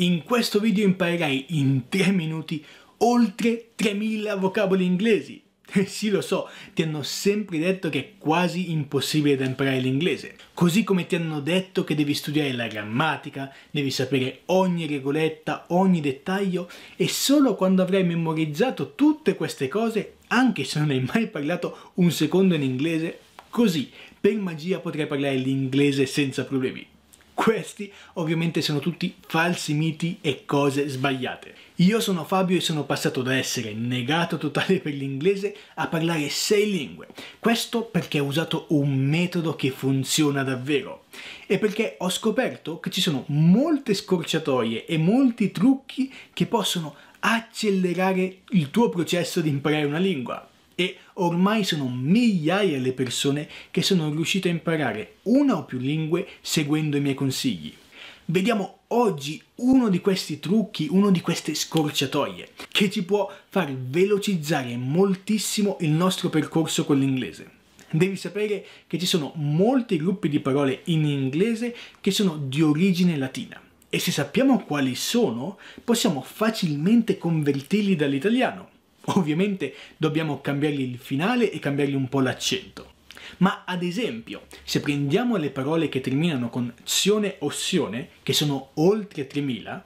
In questo video imparerai in 3 minuti oltre 3000 vocaboli inglesi. sì lo so, ti hanno sempre detto che è quasi impossibile da imparare l'inglese. Così come ti hanno detto che devi studiare la grammatica, devi sapere ogni regoletta, ogni dettaglio e solo quando avrai memorizzato tutte queste cose, anche se non hai mai parlato un secondo in inglese, così per magia potrai parlare l'inglese senza problemi. Questi ovviamente sono tutti falsi miti e cose sbagliate. Io sono Fabio e sono passato da essere negato totale per l'inglese a parlare sei lingue. Questo perché ho usato un metodo che funziona davvero e perché ho scoperto che ci sono molte scorciatoie e molti trucchi che possono accelerare il tuo processo di imparare una lingua e ormai sono migliaia le persone che sono riuscite a imparare una o più lingue seguendo i miei consigli. Vediamo oggi uno di questi trucchi, uno di queste scorciatoie che ci può far velocizzare moltissimo il nostro percorso con l'inglese. Devi sapere che ci sono molti gruppi di parole in inglese che sono di origine latina e se sappiamo quali sono possiamo facilmente convertirli dall'italiano Ovviamente dobbiamo cambiargli il finale e cambiargli un po' l'accento. Ma ad esempio, se prendiamo le parole che terminano con zione o sione, che sono oltre 3000,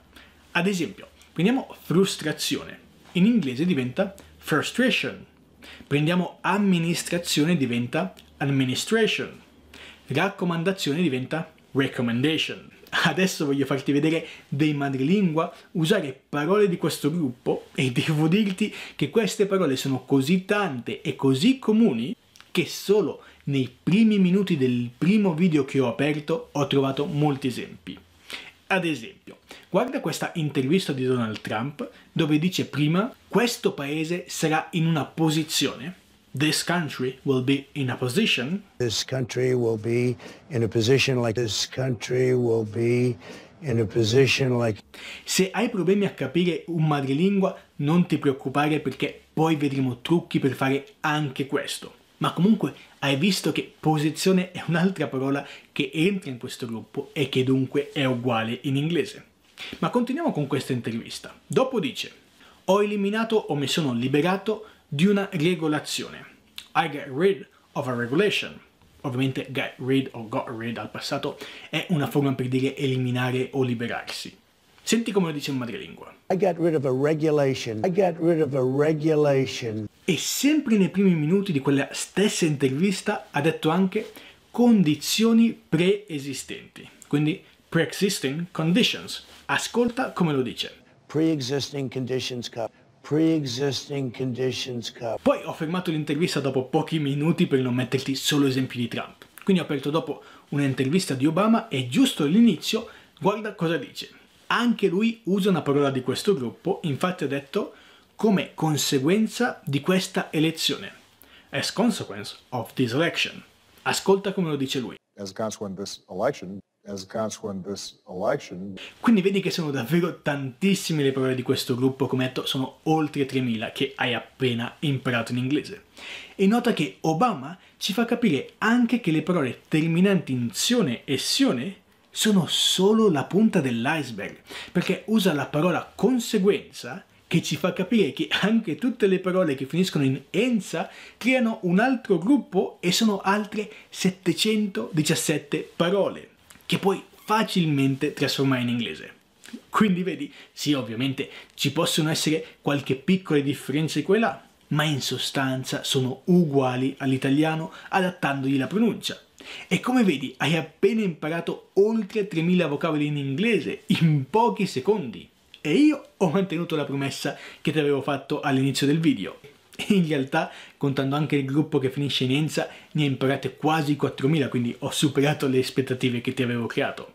ad esempio, prendiamo frustrazione, in inglese diventa frustration. Prendiamo amministrazione diventa administration. Raccomandazione diventa Recommendation. Adesso voglio farti vedere dei madrelingua, usare parole di questo gruppo e devo dirti che queste parole sono così tante e così comuni che solo nei primi minuti del primo video che ho aperto ho trovato molti esempi. Ad esempio, guarda questa intervista di Donald Trump dove dice prima questo paese sarà in una posizione this country will be in a position. This country will be in a position like this country will be in a position like. Se hai problemi a capire un madrelingua, non ti preoccupare perché poi vedremo trucchi per fare anche questo. Ma comunque hai visto che posizione è un'altra parola che entra in questo gruppo e che dunque è uguale in inglese. Ma continuiamo con questa intervista. Dopo dice: Ho eliminato o mi sono liberato di una regolazione. I get rid of a regulation. Ovviamente get rid o got rid al passato è una forma per dire eliminare o liberarsi. Senti come lo dice in madrelingua. I got rid of a regulation. I got rid of a regulation. E sempre nei primi minuti di quella stessa intervista ha detto anche condizioni preesistenti. Quindi pre-existing conditions. Ascolta come lo dice. Pre-existing conditions pre-existing conditions Poi ho fermato l'intervista dopo pochi minuti per non metterti solo esempi di Trump. Quindi ho aperto dopo un'intervista di Obama e giusto all'inizio guarda cosa dice. Anche lui usa una parola di questo gruppo, infatti ha detto come conseguenza di questa elezione. As consequence of this election. Ascolta come lo dice lui. As consequence of this election. Quindi vedi che sono davvero tantissime le parole di questo gruppo, come detto sono oltre 3.000 che hai appena imparato in inglese. E nota che Obama ci fa capire anche che le parole terminanti in sione e sione sono solo la punta dell'iceberg, perché usa la parola conseguenza che ci fa capire che anche tutte le parole che finiscono in enza creano un altro gruppo e sono altre 717 parole che puoi facilmente trasformare in inglese. Quindi vedi, sì ovviamente ci possono essere qualche piccola differenza qua e là, ma in sostanza sono uguali all'italiano adattandogli la pronuncia. E come vedi hai appena imparato oltre 3000 vocaboli in inglese in pochi secondi. E io ho mantenuto la promessa che ti avevo fatto all'inizio del video in realtà contando anche il gruppo che finisce in Enza ne ho imparate quasi 4.000 quindi ho superato le aspettative che ti avevo creato.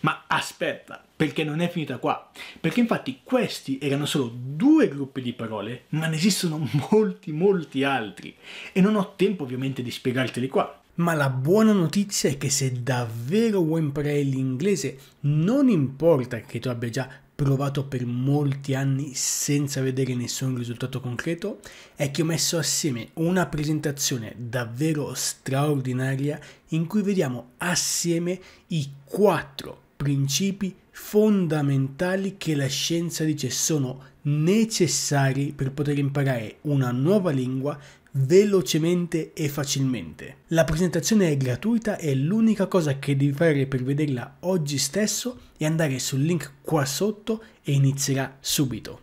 Ma aspetta, perché non è finita qua. Perché infatti questi erano solo due gruppi di parole, ma ne esistono molti molti altri e non ho tempo ovviamente di spiegarteli qua. Ma la buona notizia è che se davvero vuoi imparare l'inglese, non importa che tu abbia già provato per molti anni senza vedere nessun risultato concreto è che ho messo assieme una presentazione davvero straordinaria in cui vediamo assieme i quattro principi fondamentali che la scienza dice sono necessari per poter imparare una nuova lingua velocemente e facilmente. La presentazione è gratuita e l'unica cosa che devi fare per vederla oggi stesso è andare sul link qua sotto e inizierà subito.